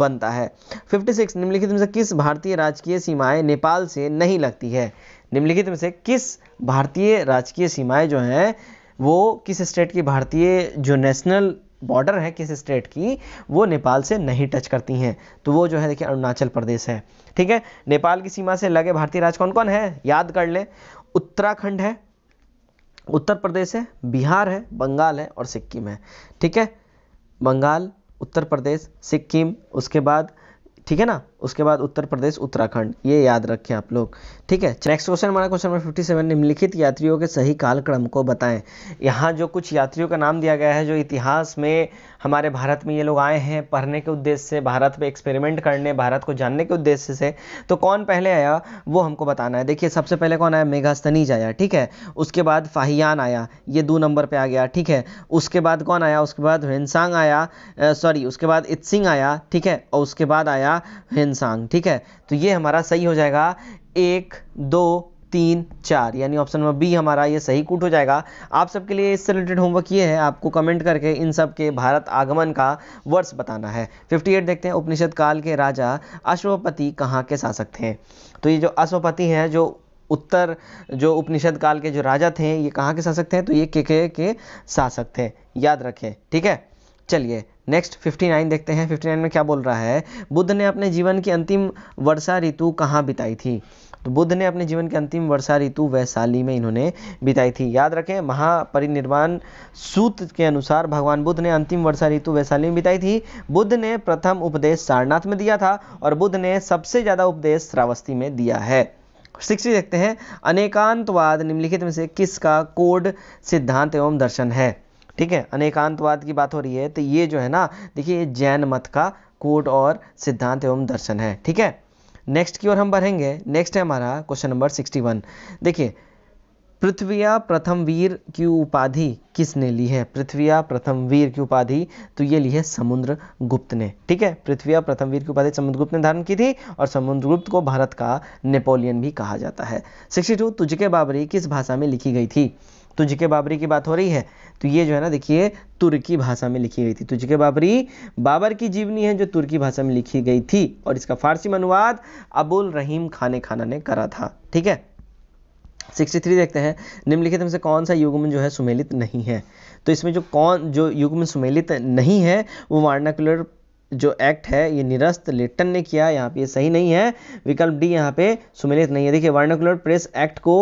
बनता है 56 निम्नलिखित में से किस भारतीय राजकीय सीमाएं नेपाल से नहीं लगती है निम्नलिखित में से किस भारतीय राजकीय सीमाएं जो हैं वो किस स्टेट की भारतीय जो नेशनल बॉर्डर है किस स्टेट की वो नेपाल से नहीं टच करती हैं तो वो जो है देखिए अरुणाचल प्रदेश है ठीक है नेपाल की सीमा से लगे भारतीय राज्य कौन कौन है याद कर लें उत्तराखंड है उत्तर प्रदेश है बिहार है बंगाल है और सिक्किम है ठीक है बंगाल उत्तर प्रदेश सिक्किम उसके बाद ठीक है ना उसके बाद उत्तर प्रदेश उत्तराखंड ये याद रखें आप लोग ठीक है नेक्स्ट क्वेश्चन हमारा क्वेश्चन नंबर फिफ्टी सेवन निम्नलिखित यात्रियों के सही कालक्रम को बताएं यहाँ जो कुछ यात्रियों का नाम दिया गया है जो इतिहास में हमारे भारत में ये लोग आए हैं पढ़ने के उद्देश्य से भारत पे एक्सपेरिमेंट करने भारत को जानने के उद्देश्य से तो कौन पहले आया वो हमको बताना है देखिए सबसे पहले कौन आया मेघास्तनीज आया ठीक है उसके बाद फाहियान आया ये दो नंबर पर आ गया ठीक है उसके बाद कौन आया उसके बाद हिंसांग आया सॉरी उसके बाद इत्सिंग आया ठीक है और उसके बाद आया इंसान ठीक है तो ये हमारा सही हो जाएगा एक दो तीन चार यानी ऑप्शन नंबर बी हमारा ये सही कूट हो जाएगा आप सबके लिए इससे रिलेटेड होमवर्क ये है आपको कमेंट करके इन सब के भारत आगमन का वर्ष बताना है 58 देखते हैं उपनिषद काल के राजा अश्वपति कहाँ के शासक थे तो ये जो अश्वपति हैं जो उत्तर जो उपनिषद काल के जो राजा थे ये कहाँ के शासक थे तो ये के के, शासक थे याद रखें ठीक है चलिए नेक्स्ट 59 देखते हैं 59 में क्या बोल रहा है बुद्ध ने अपने जीवन की अंतिम वर्षा ऋतु कहाँ बिताई थी तो बुद्ध ने अपने जीवन की अंतिम वर्षा ऋतु वैशाली में इन्होंने बिताई थी याद रखें महापरिनिर्वाण सूत्र के अनुसार भगवान बुद्ध ने अंतिम वर्षा ऋतु वैशाली में बिताई थी बुद्ध ने प्रथम उपदेश सारनाथ में दिया था और बुद्ध ने सबसे ज़्यादा उपदेश श्रावस्ती में दिया है सिक्सटी देखते हैं अनेकांतवाद निम्नलिखित में से किसका कोड सिद्धांत एवं दर्शन है ठीक है अनेकांतवाद की बात हो रही है तो ये जो है ना देखिए जैन मत का कोट और सिद्धांत एवं दर्शन है ठीक है नेक्स्ट की ओर हम बढ़ेंगे नेक्स्ट है हमारा क्वेश्चन नंबर सिक्सटी वन देखिए पृथ्विया वीर की उपाधि किसने ली है पृथ्विया वीर की उपाधि तो ये ली है समुद्र गुप्त ने ठीक है पृथ्विया वीर की उपाधि समुद्र गुप्त ने धारण की थी और समुद्र गुप्त को भारत का नेपोलियन भी कहा जाता है सिक्सटी टू तुझके बाबरी किस भाषा में लिखी गई थी तुझके बाबरी की बात हो रही है तो ये जो है ना देखिए तुर्की भाषा में लिखी गई थी तुझके बाबरी बाबर की जीवनी है जो तुर्की भाषा में लिखी गई थी और इसका फारसी में अनुवाद अबुल रहीम खाने खाना ने करा था ठीक है 63 देखते हैं निम्नलिखित में से कौन सा युग्म जो है सुमेलित नहीं है तो इसमें जो कौन जो युग्म सुमेलित नहीं है वो वार्नाकुलर जो एक्ट है ये निरस्त लिट्टन ने किया यहाँ पे ये सही नहीं है विकल्प डी यहाँ पे सुमेलित नहीं है देखिए वर्णकुलर प्रेस एक्ट को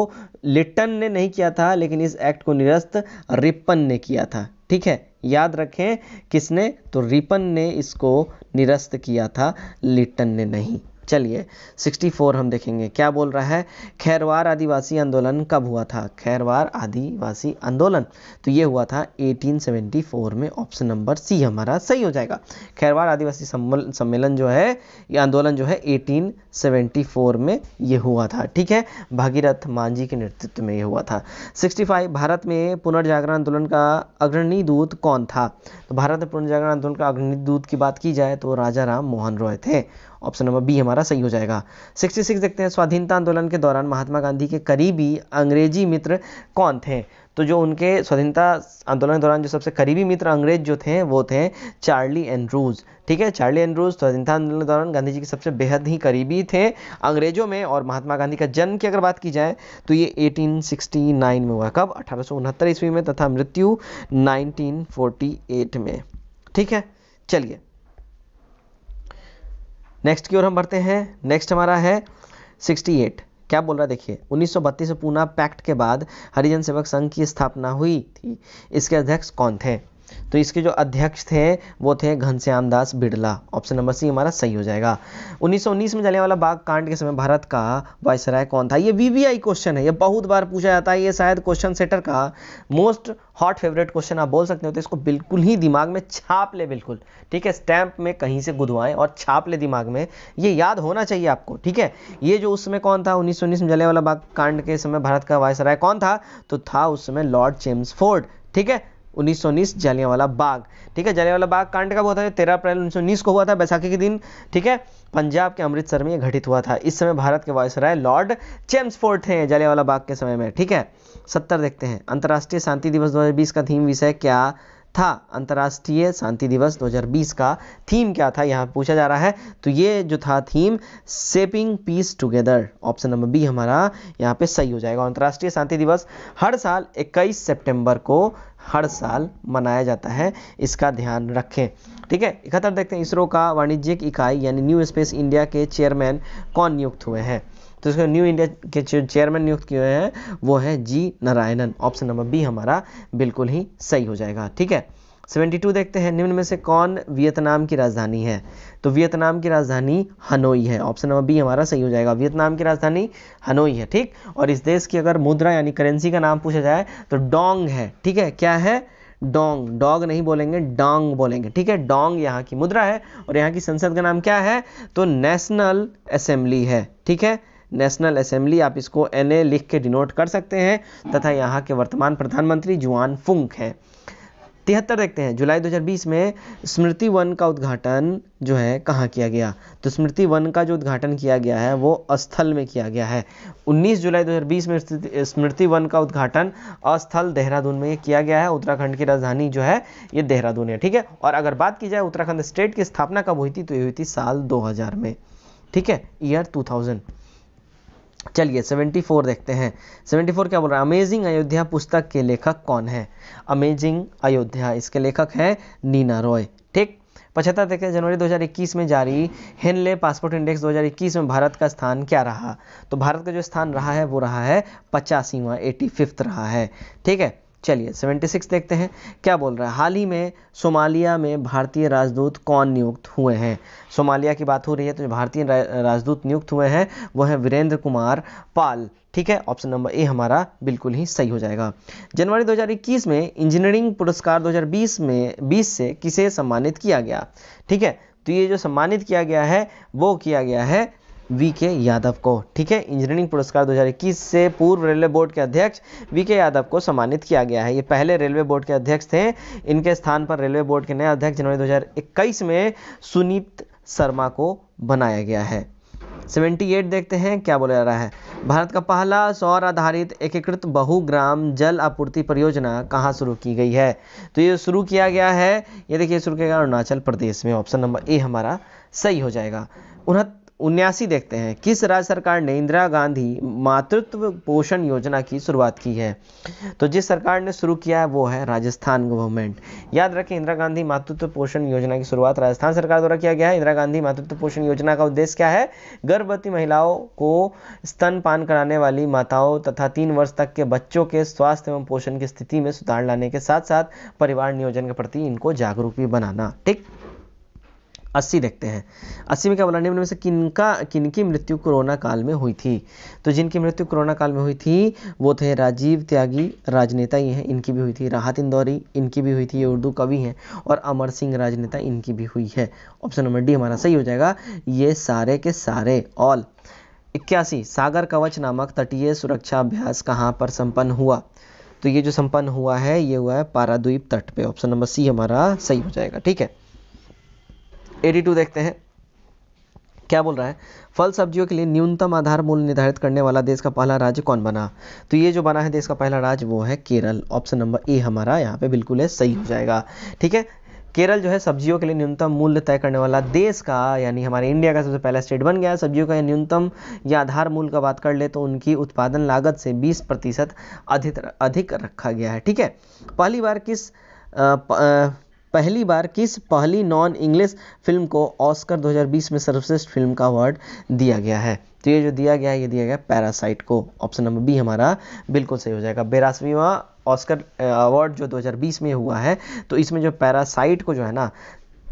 लिट्टन ने नहीं किया था लेकिन इस एक्ट को निरस्त रिपन ने किया था ठीक है याद रखें किसने तो रिपन ने इसको निरस्त किया था लिट्टन ने नहीं चलिए 64 हम देखेंगे क्या बोल रहा है खैरवार आदिवासी आंदोलन कब हुआ था खैरवार आदिवासी आंदोलन तो ये हुआ था 1874 में ऑप्शन नंबर सी हमारा सही हो जाएगा खैरवार आदिवासी सम्मेलन जो है ये आंदोलन जो है 1874 में ये हुआ था ठीक है भागीरथ मांझी के नेतृत्व में ये हुआ था 65 भारत में पुनर्जागरण आंदोलन का अग्रणी दूत कौन था तो भारत में पुनर्जागरण आंदोलन का अग्रणी दूत की बात की जाए तो राजा राम मोहन रॉय थे ऑप्शन नंबर बी हमारा सही हो जाएगा 66 देखते हैं स्वाधीनता आंदोलन के दौरान महात्मा गांधी के करीबी अंग्रेजी मित्र कौन थे तो जो उनके स्वाधीनता आंदोलन के दौरान जो सबसे करीबी मित्र अंग्रेज जो थे वो थे चार्ली एंड्रूज ठीक है चार्ली एंड्रूज स्वाधीनता आंदोलन के दौरान गांधी जी के सबसे बेहद ही करीबी थे अंग्रेजों में और महात्मा गांधी का जन्म की अगर बात की जाए तो ये 1869 में हुआ कब अठारह ईस्वी में तथा मृत्यु 1948 में ठीक है चलिए नेक्स्ट की ओर हम बढ़ते हैं नेक्स्ट हमारा है 68 क्या बोल रहा है देखिए उन्नीस में पूना पैक्ट के बाद हरिजन सेवक संघ की स्थापना हुई थी इसके अध्यक्ष कौन थे तो इसके जो अध्यक्ष थे वो थे Ghanshyam Das Birla option number C हमारा सही हो जाएगा 1919 में वाला बाग कांड के समय भारत का वायसराय कौन था ये वीवीआई क्वेश्चन है ये बहुत बार पूछा जाता है ये शायद क्वेश्चन सेटर का मोस्ट हॉट फेवरेट क्वेश्चन आप बोल सकते हो तो इसको बिल्कुल ही दिमाग में छाप ले बिल्कुल ठीक है स्टैंप में कहीं से गुदवाएं और छाप ले दिमाग में ये याद होना चाहिए आपको ठीक है ये जो उस समय कौन था उन्नीस में जलने वाला बाग कांड के समय भारत का वायसराय कौन था तो था उस समय लॉर्ड चेम्स फोर्ड ठीक है 1919 सौ उन्नीस बाग ठीक है जालियांवाला बाग कांड कब हुआ था तेरह अप्रैल उन्नीस को हुआ था बैसाखी के दिन ठीक है पंजाब के अमृतसर में यह घटित हुआ था इस समय भारत के वायसराय लॉर्ड चेम्सफोर्ड थे जालियांवाला बाग के समय में ठीक है सत्तर देखते हैं अंतर्राष्ट्रीय शांति दिवस 2020 का थीम विषय क्या था अंतर्राष्ट्रीय शांति दिवस 2020 का थीम क्या था यहाँ पूछा जा रहा है तो ये जो था theme shaping peace together option number B हमारा यहाँ पे सही हो जाएगा अंतर्राष्ट्रीय शांति दिवस हर साल 21 सितंबर को हर साल मनाया जाता है इसका ध्यान रखें ठीक है इकहत्तर देखते हैं इसरो का वाणिज्यिक इकाई यानी न्यू स्पेस इंडिया के चेयरमैन कौन नियुक्त हुए हैं तो इसका न्यू इंडिया के चेयरमैन नियुक्त किए हैं वो है G Narayanan option number B हमारा बिल्कुल ही सही हो जाएगा ठीक है 72 देखते हैं निम्न में से कौन वियतनाम की राजधानी है तो वियतनाम की राजधानी हनोई है ऑप्शन नंबर बी हमारा सही हो जाएगा वियतनाम की राजधानी हनोई है ठीक और इस देश की अगर मुद्रा यानी करेंसी का नाम पूछा जाए तो डोंग है ठीक है क्या है डोंग डॉग नहीं बोलेंगे डोंग बोलेंगे ठीक है डोंग यहाँ की मुद्रा है और यहाँ की संसद का नाम क्या है तो नेशनल असेंबली है ठीक है नेशनल असेंबली आप इसको एन लिख के डिनोट कर सकते हैं तथा यहाँ के वर्तमान प्रधानमंत्री जुआन फुंक हैं तिहत्तर देखते हैं जुलाई 2020 में स्मृति वन का उद्घाटन जो है कहाँ किया गया तो स्मृति वन का जो उद्घाटन किया गया है वो अस्थल में किया गया है 19 जुलाई 2020 में स्मृति वन का उद्घाटन अस्थल देहरादून में किया गया है उत्तराखंड की राजधानी जो है ये देहरादून है ठीक है और अगर बात की जाए उत्तराखंड स्टेट की स्थापना कब हुई थी तो ये हुई थी साल दो में ठीक है ईयर टू चलिए 74 देखते हैं 74 क्या बोल रहा है अमेजिंग अयोध्या पुस्तक के लेखक कौन है अमेजिंग अयोध्या इसके लेखक है नीना रॉय ठीक पचहत्तर देखते हैं जनवरी 2021 में जारी हेनले पासपोर्ट इंडेक्स 2021 में भारत का स्थान क्या रहा तो भारत का जो स्थान रहा है वो रहा है पचासीवा एटी फिफ्थ रहा है ठीक है चलिए 76 देखते हैं क्या बोल रहा है हाल ही में सोमालिया में भारतीय राजदूत कौन नियुक्त हुए हैं सोमालिया की बात हो रही है तो जो भारतीय राजदूत नियुक्त हुए हैं वह है वीरेंद्र कुमार पाल ठीक है ऑप्शन नंबर ए हमारा बिल्कुल ही सही हो जाएगा जनवरी 2021 में इंजीनियरिंग पुरस्कार 2020 में 20 से किसे सम्मानित किया गया ठीक है तो ये जो सम्मानित किया गया है वो किया गया है वी के यादव को ठीक है इंजीनियरिंग पुरस्कार 2021 से पूर्व रेलवे बोर्ड के अध्यक्ष वी के यादव को सम्मानित किया गया है ये पहले रेलवे बोर्ड के अध्यक्ष थे इनके स्थान पर रेलवे बोर्ड के नए अध्यक्ष जनवरी दो में सुनीत शर्मा को बनाया गया है 78 देखते हैं क्या बोला जा रहा है भारत का पहला सौर आधारित एकीकृत बहुग्राम जल आपूर्ति परियोजना कहाँ शुरू की गई है तो ये शुरू किया गया है ये देखिए शुरू किया गया अरुणाचल प्रदेश में ऑप्शन नंबर ए हमारा सही हो जाएगा उनहत्तर उन्यासी देखते हैं किस राज्य सरकार ने इंदिरा गांधी मातृत्व पोषण योजना की शुरुआत की है तो जिस सरकार ने शुरू किया है वो है राजस्थान गवर्नमेंट याद रखें इंदिरा गांधी मातृत्व पोषण योजना की शुरुआत राजस्थान सरकार द्वारा किया गया है इंदिरा गांधी मातृत्व पोषण योजना का उद्देश्य क्या है गर्भवती महिलाओं को स्तनपान कराने वाली माताओं तथा तीन वर्ष तक के बच्चों के स्वास्थ्य एवं पोषण की स्थिति में सुधार लाने के साथ साथ परिवार नियोजन के प्रति इनको जागरूक भी बनाना ठीक अस्सी देखते हैं अस्सी में क्या बोला निम्न में से किनका किनकी मृत्यु कोरोना काल में हुई थी तो जिनकी मृत्यु कोरोना काल में हुई थी वो थे राजीव त्यागी राजनेता ये हैं इनकी भी हुई थी राहत इंदौरी इनकी भी हुई थी ये उर्दू कवि हैं और अमर सिंह राजनेता इनकी भी हुई है ऑप्शन नंबर डी हमारा सही हो जाएगा ये सारे के सारे ऑल इक्यासी सागर कवच नामक तटीय सुरक्षा अभ्यास कहाँ पर संपन्न हुआ तो ये जो संपन्न हुआ है ये हुआ है पाराद्वीप तट पे ऑप्शन नंबर सी हमारा सही हो जाएगा ठीक है 82 देखते हैं क्या बोल रहा है फल सब्जियों के लिए न्यूनतम आधार मूल्य निर्धारित करने वाला देश का पहला राज्य कौन बना तो ये जो बना है देश का पहला राज्य वो है केरल ऑप्शन नंबर ए हमारा यहाँ पे बिल्कुल है सही हो जाएगा ठीक है केरल जो है सब्जियों के लिए न्यूनतम मूल्य तय करने वाला देश का यानी हमारे इंडिया का सबसे पहला स्टेट बन गया है सब्जियों का न्यूनतम या आधार मूल्य का बात कर ले तो उनकी उत्पादन लागत से 20 प्रतिशत अधिक अधिक रखा गया है ठीक है पहली बार किस आ, प, आ, पहली बार किस पहली नॉन इंग्लिश फिल्म को ऑस्कर 2020 में सर्वश्रेष्ठ फिल्म का अवार्ड दिया गया है तो ये जो दिया गया है ये दिया गया पैरासाइट को ऑप्शन नंबर बी हमारा बिल्कुल सही हो जाएगा बेरासवीवा ऑस्कर अवार्ड जो 2020 में हुआ है तो इसमें जो पैरासाइट को जो है ना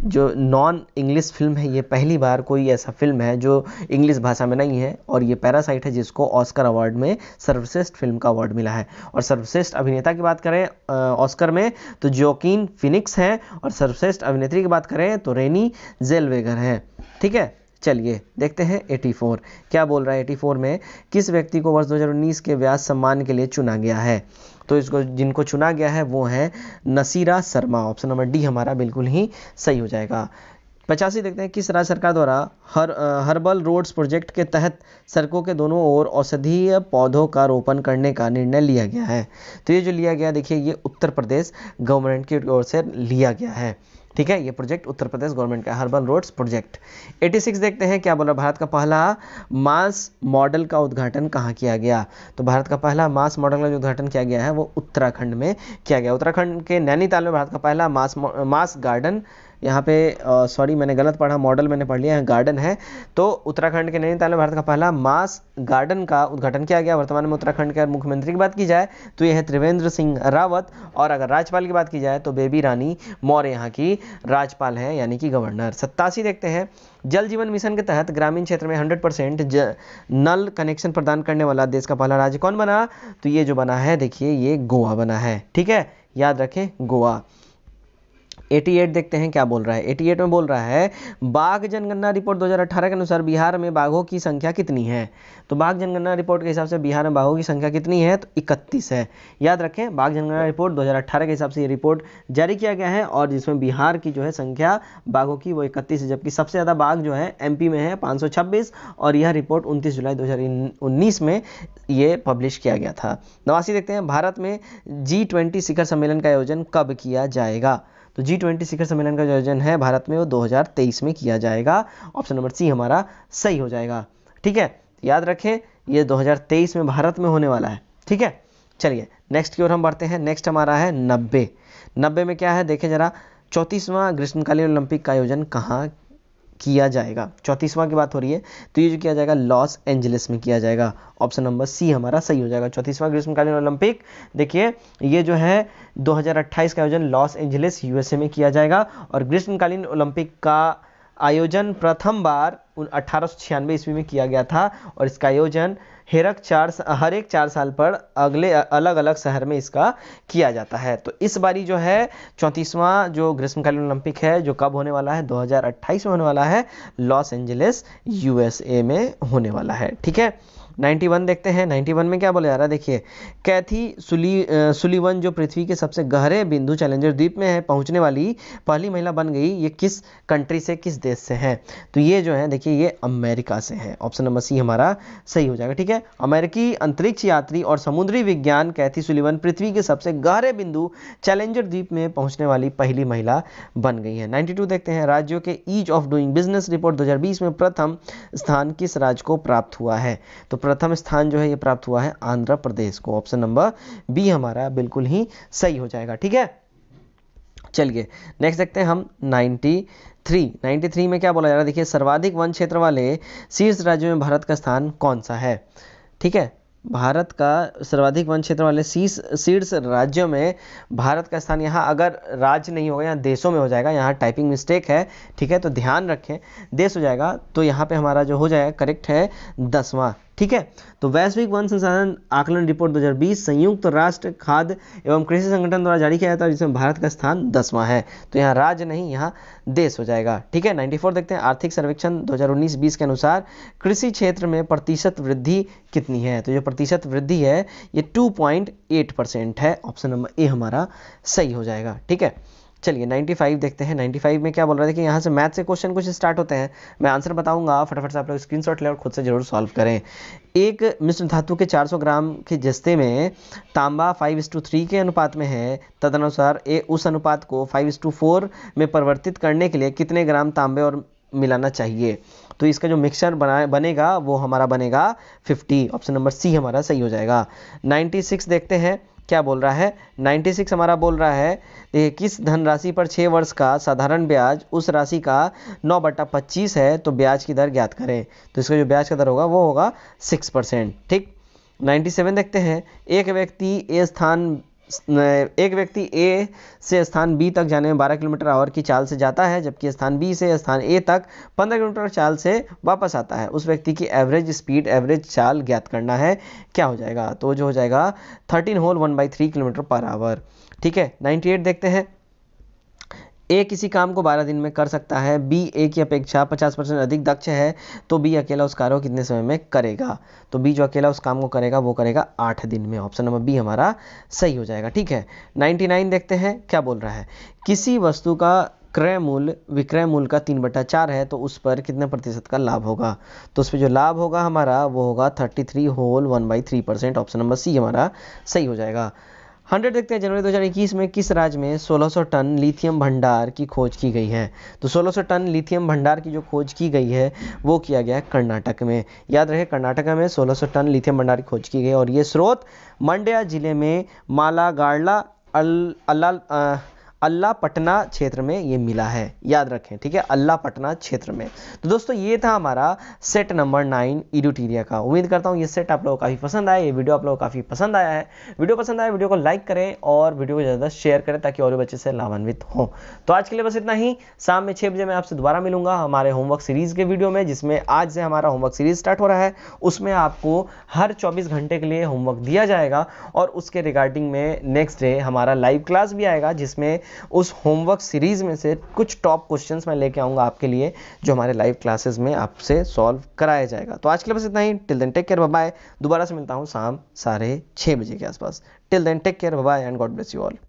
जो नॉन इंग्लिश फिल्म है ये पहली बार कोई ऐसा फिल्म है जो इंग्लिश भाषा में नहीं है और ये पैरासाइट है जिसको ऑस्कर अवार्ड में सर्वश्रेष्ठ फिल्म का अवार्ड मिला है और सर्वश्रेष्ठ अभिनेता की बात करें ऑस्कर में तो जोकिन फिनिक्स हैं और सर्वश्रेष्ठ अभिनेत्री की बात करें तो रेनी जेलवेगर हैं ठीक है चलिए देखते हैं 84 क्या बोल रहा है 84 में किस व्यक्ति को वर्ष 2019 के व्यास सम्मान के लिए चुना गया है तो इसको जिनको चुना गया है वो है Nasira Sharma option number D हमारा बिल्कुल ही सही हो जाएगा पचासी देखते हैं किस राज्य सरकार द्वारा हर हर्बल रोड्स प्रोजेक्ट के तहत सड़कों के दोनों ओर औषधीय पौधों का रोपण करने का निर्णय लिया गया है तो ये जो लिया गया देखिए ये उत्तर प्रदेश गवर्नमेंट की ओर से लिया गया है ठीक है ये प्रोजेक्ट उत्तर प्रदेश गवर्नमेंट का हर्बल रोड्स प्रोजेक्ट 86 देखते हैं क्या बोला भारत का पहला मास मॉडल का उद्घाटन कहाँ किया गया तो भारत का पहला मास मॉडल का जो उद्घाटन किया गया है वो उत्तराखंड में किया गया उत्तराखंड के नैनीताल में भारत का पहला मास मास गार्डन यहाँ पे सॉरी मैंने गलत पढ़ा मॉडल मैंने पढ़ लिया है गार्डन है तो उत्तराखंड के नैनीताल में भारत का पहला मास गार्डन का उद्घाटन किया गया वर्तमान में उत्तराखंड के मुख्यमंत्री की बात की जाए तो ये है त्रिवेंद्र सिंह रावत और अगर राज्यपाल की बात की जाए तो बेबी रानी मौर्य यहाँ की राज्यपाल है यानी कि गवर्नर सत्तासी देखते हैं जल जीवन मिशन के तहत ग्रामीण क्षेत्र में हंड्रेड परसेंट नल कनेक्शन प्रदान करने वाला देश का पहला राज्य कौन बना तो ये जो बना है देखिए ये गोवा बना है ठीक है याद रखें गोवा 88 देखते हैं क्या बोल रहा है 88 में बोल रहा है बाघ जनगणना रिपोर्ट 2018 के अनुसार बिहार में बाघों की संख्या कितनी है तो बाघ जनगणना रिपोर्ट के हिसाब से बिहार में बाघों की संख्या कितनी है तो इकतीस है याद रखें बाघ जनगणना रिपोर्ट 2018 के हिसाब से ये रिपोर्ट जारी किया गया है और जिसमें बिहार की जो है संख्या बाघों की वो इकतीस है जबकि सबसे ज़्यादा बाघ जो है एम में है पाँच और यह रिपोर्ट उनतीस जुलाई दो में ये पब्लिश किया गया था नवासी देखते हैं भारत में जी ट्वेंटी शिखर सम्मेलन का आयोजन कब किया जाएगा तो जी ट्वेंटी शिखर सम्मेलन का जो आयोजन है भारत में वो 2023 में किया जाएगा ऑप्शन नंबर सी हमारा सही हो जाएगा ठीक है याद रखें ये 2023 में भारत में होने वाला है ठीक है चलिए नेक्स्ट की ओर हम बढ़ते हैं नेक्स्ट हमारा है नब्बे नब्बे में क्या है देखें जरा चौंतीसवां ग्रीष्मकालीन ओलंपिक का आयोजन कहाँ किया जाएगा चौंतीसवां की बात हो रही है तो ये जो किया जाएगा लॉस एंजलिस में किया जाएगा ऑप्शन नंबर सी हमारा सही हो जाएगा चौंतीसवां ग्रीष्मकालीन ओलंपिक देखिए ये जो है 2028 का आयोजन लॉस एंजलिस यूएसए में किया जाएगा और ग्रीष्मकालीन ओलंपिक का आयोजन प्रथम बार उन अठारह ईस्वी में किया गया था और इसका आयोजन हरक चार हर एक चार साल पर अगले अलग अलग शहर में इसका किया जाता है तो इस बारी जो है चौंतीसवां जो ग्रीष्मकालीन ओलंपिक है जो कब होने वाला है 2028 में होने वाला है लॉस एंजलिस यूएसए में होने वाला है ठीक है 91 देखते हैं 91 में क्या बोला जा रहा है देखिए कैथी सुली सुलीवन जो पृथ्वी के सबसे गहरे बिंदु चैलेंजर द्वीप में है पहुंचने वाली पहली महिला बन गई ये किस कंट्री से किस देश से है तो ये जो है देखिए ये अमेरिका से है ऑप्शन नंबर सी हमारा सही हो जाएगा ठीक है अमेरिकी अंतरिक्ष यात्री और समुद्री विज्ञान कैथी सुलीवन पृथ्वी के सबसे गहरे बिंदु चैलेंजर द्वीप में पहुंचने वाली पहली महिला बन गई है टू देखते हैं राज्यों के ease of doing business report दो में प्रथम स्थान किस राज्य को प्राप्त हुआ है तो प्रथम स्थान जो है ये प्राप्त हुआ है आंध्र प्रदेश को ऑप्शन नंबर बी हमारा बिल्कुल ही सही हो जाएगा ठीक है चलिए नेक्स्ट देखते हैं हम 93 93 में क्या बोला जा रहा है देखिए सर्वाधिक वन क्षेत्र वाले शीर्ष राज्यों में भारत का स्थान कौन सा है ठीक है भारत का सर्वाधिक वन क्षेत्र वाले शीर्ष शीर्ष राज्यों में भारत का स्थान यहाँ अगर राज्य नहीं होगा यहाँ देशों में हो जाएगा यहाँ टाइपिंग मिस्टेक है ठीक है तो ध्यान रखें देश हो जाएगा तो यहाँ पे हमारा जो हो जाएगा करेक्ट है दसवां ठीक है तो वैश्विक वन संसाधन आकलन रिपोर्ट 2020 संयुक्त राष्ट्र खाद्य एवं कृषि संगठन द्वारा जारी किया जाता है जिसमें भारत का स्थान दसवां है तो यहाँ राज्य नहीं यहाँ देश हो जाएगा ठीक है 94 देखते हैं आर्थिक सर्वेक्षण 2019-20 के अनुसार कृषि क्षेत्र में प्रतिशत वृद्धि कितनी है तो जो प्रतिशत वृद्धि है ये टू परसेंट है ऑप्शन नंबर ए हमारा सही हो जाएगा ठीक है चलिए 95 देखते हैं 95 में क्या बोल रहा है कि यहाँ से मैथ से क्वेश्चन कुछ स्टार्ट होते हैं मैं आंसर बताऊंगा फटाफट से आप लोग स्क्रीन लें और खुद से जरूर सॉल्व करें एक मिश्र धातु के 400 ग्राम के जस्ते में तांबा फाइव इस टू थ्री के अनुपात में है तदनुसार ए उस अनुपात को फाइव इस टू फोर में परिवर्तित करने के लिए कितने ग्राम तांबे और मिलाना चाहिए तो इसका जो मिक्सचर बना बनेगा वो हमारा बनेगा 50 ऑप्शन नंबर सी हमारा सही हो जाएगा 96 देखते हैं क्या बोल रहा है 96 हमारा बोल रहा है देखिए किस धनराशि पर छः वर्ष का साधारण ब्याज उस राशि का नौ बटा पच्चीस है तो ब्याज की दर ज्ञात करें तो इसका जो ब्याज का दर होगा वो होगा सिक्स परसेंट ठीक 97 देखते हैं एक व्यक्ति ए स्थान एक व्यक्ति ए से स्थान बी तक जाने में 12 किलोमीटर आवर की चाल से जाता है जबकि स्थान बी से स्थान ए तक 15 किलोमीटर चाल से वापस आता है उस व्यक्ति की एवरेज स्पीड एवरेज चाल ज्ञात करना है क्या हो जाएगा तो जो हो जाएगा thirteen whole one by three kilometre per hour ठीक है नाइन्टी एट देखते हैं ए किसी काम को 12 दिन में कर सकता है बी ए की अपेक्षा 50 परसेंट अधिक दक्ष है तो बी अकेला उस कार्य को कितने समय में करेगा तो बी जो अकेला उस काम को करेगा वो करेगा आठ दिन में ऑप्शन नंबर बी हमारा सही हो जाएगा ठीक है 99 देखते हैं क्या बोल रहा है किसी वस्तु का क्रय मूल्य विक्रय मूल्य का तीन बटा चार है तो उस पर कितने प्रतिशत का लाभ होगा तो उस पर जो लाभ होगा हमारा वो होगा thirty three whole one by three percent option number C हमारा सही हो जाएगा हंड्रेड देखते हैं जनवरी 2021 में किस राज्य में 1600 टन लिथियम भंडार की खोज की गई है तो 1600 टन लिथियम भंडार की जो खोज की गई है वो किया गया है कर्नाटक में याद रहे कर्नाटक में 1600 टन लिथियम भंडार की खोज की गई और ये स्रोत मंड्या जिले में मालागाड़ला अल अल्ला अल्लाह पटना क्षेत्र में ये मिला है याद रखें ठीक है अल्लाह पटना क्षेत्र में तो दोस्तों ये था हमारा सेट नंबर नाइन इडुटीरिया का उम्मीद करता हूँ ये सेट आप लोगों को काफ़ी पसंद आया ये वीडियो आप लोगों को काफ़ी पसंद आया है वीडियो पसंद आया वीडियो को लाइक करें और वीडियो को ज़्यादा शेयर करें ताकि और बच्चे से लाभान्वित हों तो आज के लिए बस इतना ही शाम में छः बजे मैं आपसे दोबारा मिलूंगा हमारे होमवर्क सीरीज़ के वीडियो में जिसमें आज से हमारा होमवर्क सीरीज़ स्टार्ट हो रहा है उसमें आपको हर चौबीस घंटे के लिए होमवर्क दिया जाएगा और उसके रिगार्डिंग में नेक्स्ट डे हमारा लाइव क्लास भी आएगा जिसमें उस होमवर्क सीरीज़ में से कुछ टॉप क्वेश्चंस मैं लेके आऊँगा आपके लिए जो हमारे लाइव क्लासेस में आपसे सॉल्व कराया जाएगा तो आज के लिए बस इतना ही till then take care bye दोबारा से मिलता हूँ शाम साढ़े छः बजे के आसपास till then take care bye and God bless you all